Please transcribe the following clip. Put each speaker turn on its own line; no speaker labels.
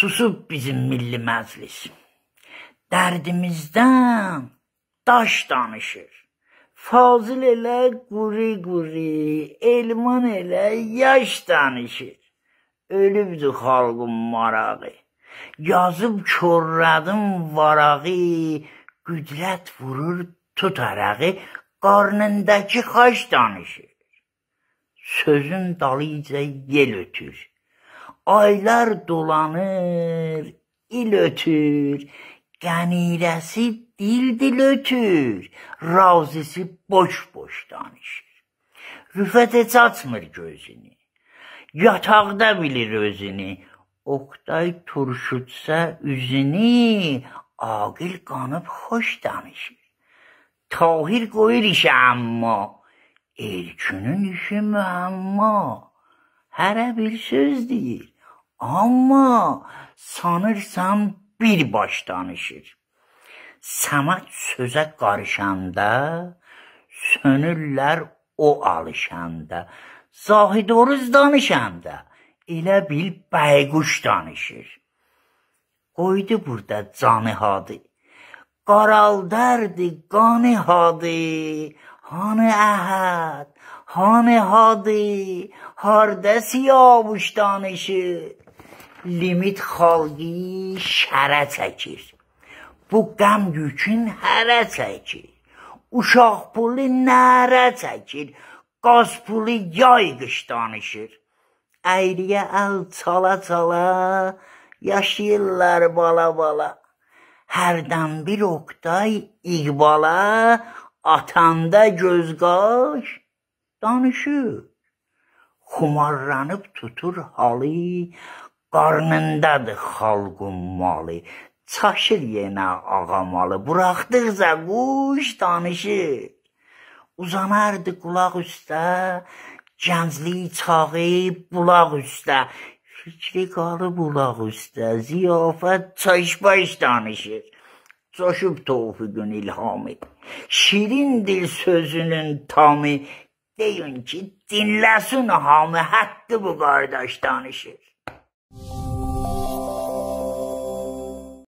Susub bizim milli məclis. Dərdimizdən daş danışır. Fazil elə quri-quri, elman elə yaş danışır. Ölübdü xalqın marağı. Yazıb körrədim varağı, qüdrət vurur tutarağı, qarnındakı xaş danışır. Sözün dalıyca yel ötür. Aylar dolanır, il ötür, qənirəsi dil-dil ötür, ravzisi boş-boş danışır. Rüfət heç açmır gözünü, yataqda bilir özünü, Oqtay turşutsa üzünü, Aqil qanıb xoş danışır. Tahir qoyur işə amma, Erkünün işi müəmma, Hərə bir söz deyir, Amma sanırsan birbaş danışır. Səmət sözə qarışanda, sönürlər o alışanda. Zahid Oruz danışanda, elə bil bəyquş danışır. Qoydu burada canı hadı. Qaraldardı qanı hadı. Hanı əhəd, hanı hadı, hardəsi yavuş danışır limit xalqı şərə çəkir. Bu qəm yükün hərə çəkir. Uşaq pulu nərə çəkir. Qaz pulu yay qış danışır. Əyriyə əl çala-çala yaşayırlar bala-bala. Hərdən bir oqtay iqbala atanda gözqaş danışır. Xumarlanıb tutur halı, qarnındadır xalqın malı. Çaşır yenə ağamalı, buraxdıqca quş danışır. Uzanardı qulaq üstə, gənclik çağı bulaq üstə. Fikri qalıb bulaq üstə, ziyafət çaşbaş danışır. Coşub tofiqün ilhamı, şirin dil sözünün tamı, deyin ki, dinləsin hamı, haqqı bu qardaş danışır.